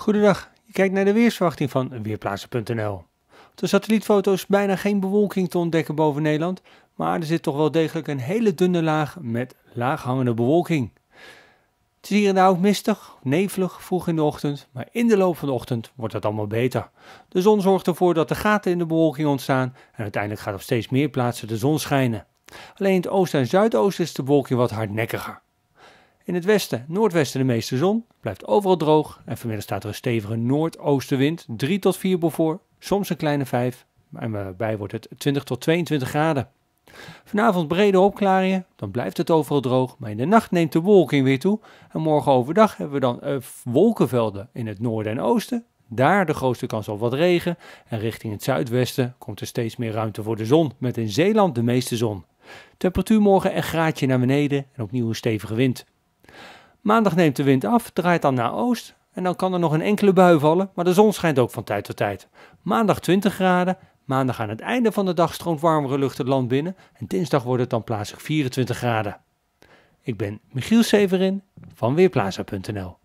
Goedendag, je kijkt naar de weersverwachting van Weerplaatsen.nl. Op de satellietfoto is bijna geen bewolking te ontdekken boven Nederland, maar er zit toch wel degelijk een hele dunne laag met laaghangende bewolking. Het is hier en daar ook mistig, nevelig, vroeg in de ochtend, maar in de loop van de ochtend wordt het allemaal beter. De zon zorgt ervoor dat er gaten in de bewolking ontstaan en uiteindelijk gaat op steeds meer plaatsen de zon schijnen. Alleen in het oosten en zuidoosten is de bewolking wat hardnekkiger. In het westen, noordwesten de meeste zon, blijft overal droog en vanmiddag staat er een stevige noordoostenwind, 3 tot 4 voor, soms een kleine 5 en waarbij wordt het 20 tot 22 graden. Vanavond brede opklaringen, dan blijft het overal droog, maar in de nacht neemt de wolking weer toe en morgen overdag hebben we dan eh, wolkenvelden in het noorden en oosten. Daar de grootste kans op wat regen en richting het zuidwesten komt er steeds meer ruimte voor de zon, met in Zeeland de meeste zon. Temperatuur morgen een graadje naar beneden en opnieuw een stevige wind. Maandag neemt de wind af, draait dan naar oost en dan kan er nog een enkele bui vallen, maar de zon schijnt ook van tijd tot tijd. Maandag 20 graden, maandag aan het einde van de dag stroomt warmere lucht het land binnen en dinsdag wordt het dan plaatselijk 24 graden. Ik ben Michiel Severin van Weerplaza.nl